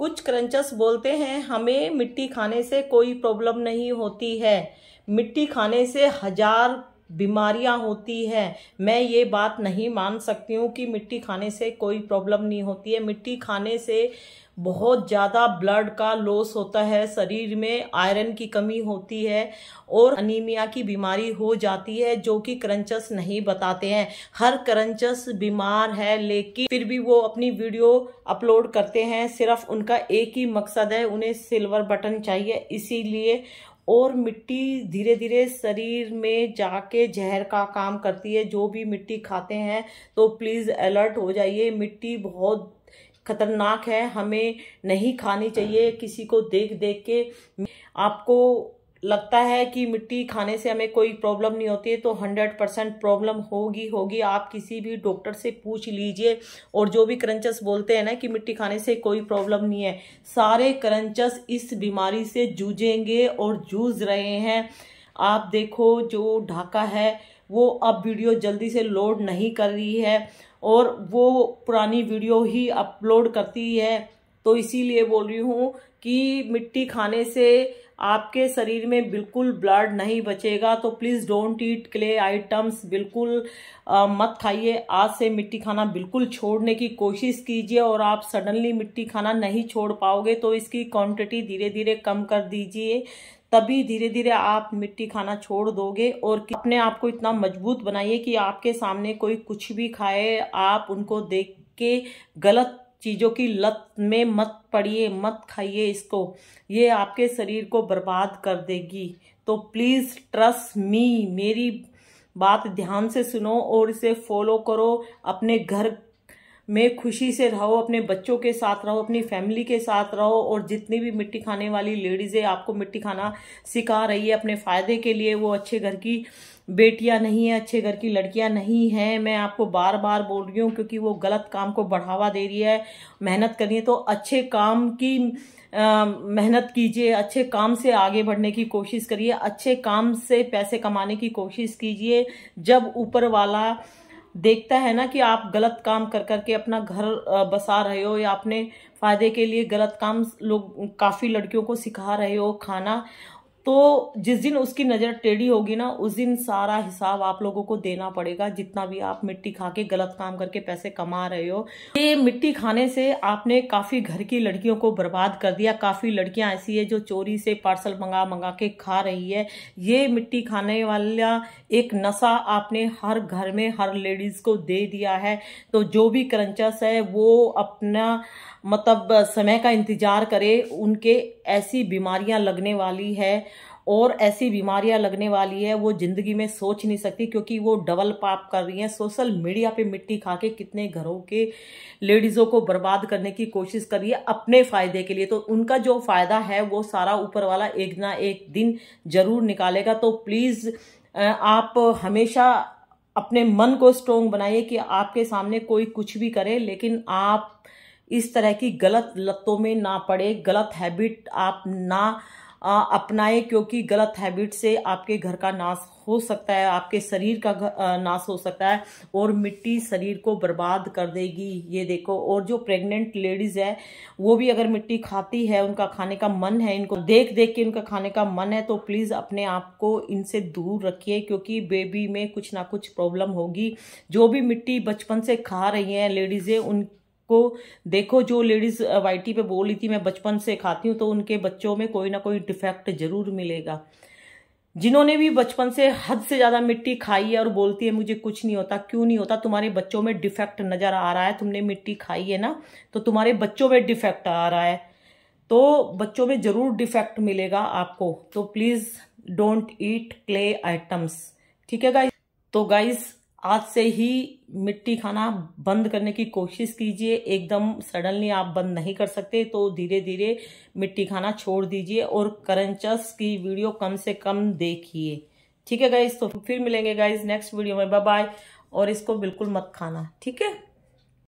कुछ क्रंचस बोलते हैं हमें मिट्टी खाने से कोई प्रॉब्लम नहीं होती है मिट्टी खाने से हजार बीमारियां होती है मैं ये बात नहीं मान सकती हूँ कि मिट्टी खाने से कोई प्रॉब्लम नहीं होती है मिट्टी खाने से बहुत ज़्यादा ब्लड का लॉस होता है शरीर में आयरन की कमी होती है और अनीमिया की बीमारी हो जाती है जो कि क्रंचस नहीं बताते हैं हर क्रंचस बीमार है लेकिन फिर भी वो अपनी वीडियो अपलोड करते हैं सिर्फ उनका एक ही मकसद है उन्हें सिल्वर बटन चाहिए इसीलिए और मिट्टी धीरे धीरे शरीर में जाके जहर का काम करती है जो भी मिट्टी खाते हैं तो प्लीज़ अलर्ट हो जाइए मिट्टी बहुत खतरनाक है हमें नहीं खानी चाहिए किसी को देख देख के आपको लगता है कि मिट्टी खाने से हमें कोई प्रॉब्लम नहीं होती है तो हंड्रेड परसेंट प्रॉब्लम होगी होगी आप किसी भी डॉक्टर से पूछ लीजिए और जो भी क्रंचस बोलते हैं ना कि मिट्टी खाने से कोई प्रॉब्लम नहीं है सारे क्रंचस इस बीमारी से जूझेंगे और जूझ रहे हैं आप देखो जो ढाका है वो अब वीडियो जल्दी से लोड नहीं कर रही है और वो पुरानी वीडियो ही अपलोड करती है तो इसीलिए बोल रही हूँ कि मिट्टी खाने से आपके शरीर में बिल्कुल ब्लड नहीं बचेगा तो please don't eat clay items बिल्कुल आ, मत खाइए आज से मिट्टी खाना बिल्कुल छोड़ने की कोशिश कीजिए और आप सडनली मिट्टी खाना नहीं छोड़ पाओगे तो इसकी क्वांटिटी धीरे धीरे कम कर दीजिए तभी धीरे धीरे आप मिट्टी खाना छोड़ दोगे और अपने आप को इतना मजबूत बनाइए कि आपके सामने कोई कुछ भी खाए आप उनको देख के गलत चीज़ों की लत में मत पड़िए मत खाइए इसको ये आपके शरीर को बर्बाद कर देगी तो प्लीज़ ट्रस्ट मी मेरी बात ध्यान से सुनो और इसे फॉलो करो अपने घर में खुशी से रहो अपने बच्चों के साथ रहो अपनी फैमिली के साथ रहो और जितनी भी मिट्टी खाने वाली लेडीज़ें आपको मिट्टी खाना सिखा रही है अपने फ़ायदे के लिए वो अच्छे घर की बेटियां नहीं हैं अच्छे घर की लड़कियां नहीं हैं मैं आपको बार बार बोल रही हूँ क्योंकि वो गलत काम को बढ़ावा दे रही है मेहनत करिए है तो अच्छे काम की आ, मेहनत कीजिए अच्छे काम से आगे बढ़ने की कोशिश करिए अच्छे काम से पैसे कमाने की कोशिश कीजिए जब ऊपर वाला देखता है ना कि आप गलत काम कर करके अपना घर बसा रहे हो या अपने फ़ायदे के लिए गलत काम लोग काफ़ी लड़कियों को सिखा रहे हो खाना तो जिस दिन उसकी नज़र टेढ़ी होगी ना उस दिन सारा हिसाब आप लोगों को देना पड़ेगा जितना भी आप मिट्टी खा के गलत काम करके पैसे कमा रहे हो ये मिट्टी खाने से आपने काफ़ी घर की लड़कियों को बर्बाद कर दिया काफ़ी लड़कियां ऐसी है जो चोरी से पार्सल मंगा मंगा के खा रही है ये मिट्टी खाने वाला एक नशा आपने हर घर में हर लेडीज़ को दे दिया है तो जो भी करंचस है वो अपना मतलब समय का इंतज़ार करे उनके ऐसी बीमारियां लगने वाली है और ऐसी बीमारियां लगने वाली है वो जिंदगी में सोच नहीं सकती क्योंकि वो डबल पाप कर रही हैं सोशल मीडिया पे मिट्टी खा के कितने घरों के लेडीज़ों को बर्बाद करने की कोशिश कर रही है अपने फायदे के लिए तो उनका जो फायदा है वो सारा ऊपर वाला एक ना एक दिन जरूर निकालेगा तो प्लीज़ आप हमेशा अपने मन को स्ट्रोंग बनाइए कि आपके सामने कोई कुछ भी करे लेकिन आप इस तरह की गलत लतों में ना पड़े गलत हैबिट आप ना अपनाएं क्योंकि गलत हैबिट से आपके घर का नाश हो सकता है आपके शरीर का नाश हो सकता है और मिट्टी शरीर को बर्बाद कर देगी ये देखो और जो प्रेग्नेंट लेडीज है वो भी अगर मिट्टी खाती है उनका खाने का मन है इनको देख देख के उनका खाने का मन है तो प्लीज़ अपने आप को इनसे दूर रखिए क्योंकि बेबी में कुछ ना कुछ प्रॉब्लम होगी जो भी मिट्टी बचपन से खा रही हैं लेडीज़ें उन को देखो जो लेडीज वाइटी पे बोली थी मैं बचपन से खाती हूँ तो उनके बच्चों में कोई ना कोई डिफेक्ट जरूर मिलेगा जिन्होंने भी बचपन से हद से ज़्यादा मिट्टी खाई है और बोलती है मुझे कुछ नहीं होता क्यों नहीं होता तुम्हारे बच्चों में डिफेक्ट नज़र आ रहा है तुमने मिट्टी खाई है ना तो तुम्हारे बच्चों में डिफेक्ट आ रहा है तो बच्चों में ज़रूर डिफेक्ट मिलेगा आपको तो please don't eat clay items ठीक है गाइज तो गाइज आज से ही मिट्टी खाना बंद करने की कोशिश कीजिए एकदम सडनली आप बंद नहीं कर सकते तो धीरे धीरे मिट्टी खाना छोड़ दीजिए और करंचस की वीडियो कम से कम देखिए ठीक है गाइज तो फिर मिलेंगे गाइज नेक्स्ट वीडियो में बाय बाय और इसको बिल्कुल मत खाना ठीक है